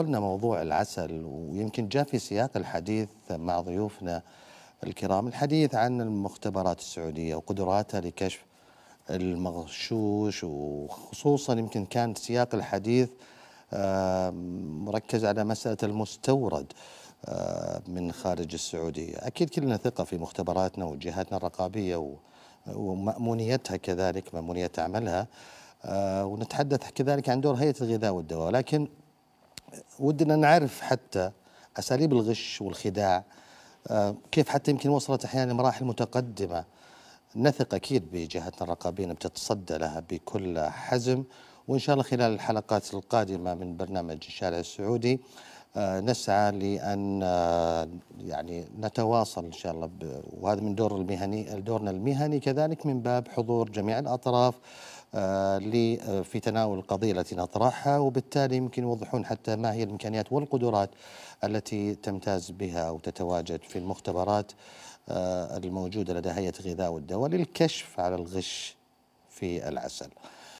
قلنا موضوع العسل ويمكن جاء في سياق الحديث مع ضيوفنا الكرام الحديث عن المختبرات السعودية وقدراتها لكشف المغشوش وخصوصا يمكن كان سياق الحديث مركز على مسألة المستورد من خارج السعودية أكيد كلنا ثقة في مختبراتنا وجهاتنا الرقابية ومأمونيتها كذلك مأمونية عملها آه، ونتحدث كذلك عن دور هيئة الغذاء والدواء لكن ودنا نعرف حتى اساليب الغش والخداع آه، كيف حتى يمكن وصلت احيانا لمراحل متقدمه نثق اكيد بجهاتنا الرقابيه بتتصدى لها بكل حزم وإن شاء الله خلال الحلقات القادمة من برنامج الشارع السعودي آه، نسعى لأن آه، يعني نتواصل إن شاء الله وهذا من دور المهني دورنا المهني كذلك من باب حضور جميع الأطراف آه، في تناول القضية التي نطرحها وبالتالي يمكن يوضحون حتى ما هي الإمكانيات والقدرات التي تمتاز بها أو تتواجد في المختبرات الموجودة لدى هيئة الغذاء والدواء للكشف على الغش في العسل